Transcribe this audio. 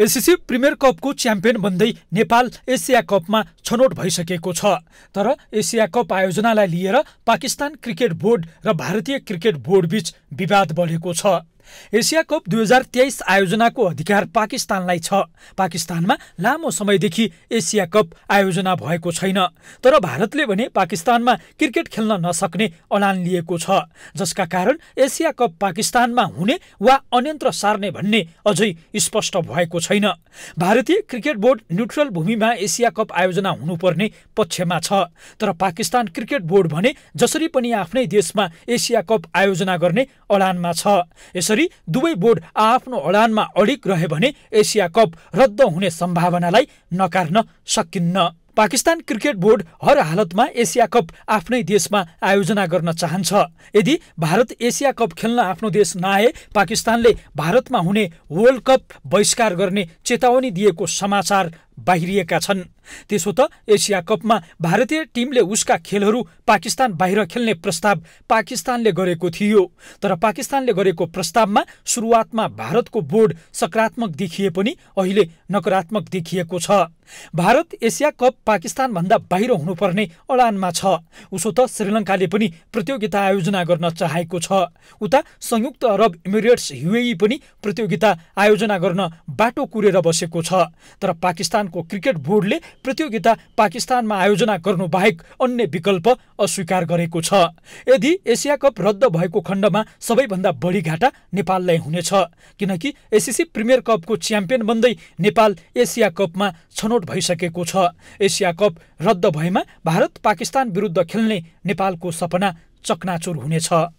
ACC premier कपको champion बन्दै Nepal Asia कपमा छनौट भइसकेको छ तर एसिया कप आयोजनालाई लिएर पाकिस्तान क्रिकेट बोर्ड र भारतीय क्रिकेट बोर्डबीच विवाद बढेको छ एसिया कप दुई हजार तेइस आयोजनाको अधिकार पाकिस्तानलाई छ पाकिस्तानमा लामो समयदेखि एसिया कप आयोजना भएको छैन तर भारतले भने पाकिस्तानमा क्रिकेट खेल्न नसक्ने अलान लिएको छ जसका कारण एसिया कप पाकिस्तानमा हुने वा अन्यन्त्र सार्ने भन्ने अझै स्पष्ट भएको छैन भारतीय क्रिकेट बोर्ड न्युट्रल भूमिमा एसिया कप आयोजना हुनुपर्ने पक्षमा छ तर पाकिस्तान क्रिकेट बोर्ड भने जसरी पनि आफ्नै देशमा एसिया कप आयोजना गर्ने अलानमा छ यसरी दुवै बोर्ड आफ्नो अडानमा अडिक रहे भने एसिया कप रद्द हुने सम्भावनालाई नकार्न सकिन्न पाकिस्तान क्रिकेट बोर्ड हर हालतमा एसिया कप आफ्नै देशमा आयोजना गर्न चाहन्छ यदि भारत एसिया कप खेल्न आफ्नो देश नआए पाकिस्तानले भारतमा हुने वर्ल्ड कप बहिष्कार गर्ने चेतावनी दिएको समाचार बाहिरिएका छन् त्यसो त एसिया कपमा भारतीय टिमले उसका खेलहरू पाकिस्तान बाहिर खेल्ने प्रस्ताव पाकिस्तानले गरेको थियो तर पाकिस्तानले गरेको प्रस्तावमा सुरुवातमा भारतको बोर्ड सकारात्मक देखिए पनि अहिले नकारात्मक देखिएको छ भारत एसिया कप पाकिस्तानभन्दा बाहिर हुनुपर्ने अडानमा छ उसो त श्रीलङ्काले पनि प्रतियोगिता आयोजना गर्न चाहेको छ उता संयुक्त अरब इमिरेट्स युएई पनि प्रतियोगिता आयोजना गर्न बाटो कुरेर बसेको छ तर पाकिस्तान पाकिस्तानको क्रिकेट बोर्डले प्रतियोगिता पाकिस्तानमा आयोजना गर्नु बाहेक अन्य विकल्प अस्वीकार गरेको छ यदि एसिया कप रद्द भएको खण्डमा सबैभन्दा बढी घाटा नेपाललाई हुनेछ किनकि एसिसी प्रिमियर कपको च्याम्पियन बन्दै नेपाल एसिया कपमा छनौट भइसकेको छ एसिया कप रद्द भएमा भारत पाकिस्तान विरुद्ध खेल्ने नेपालको सपना चकनाचुर हुनेछ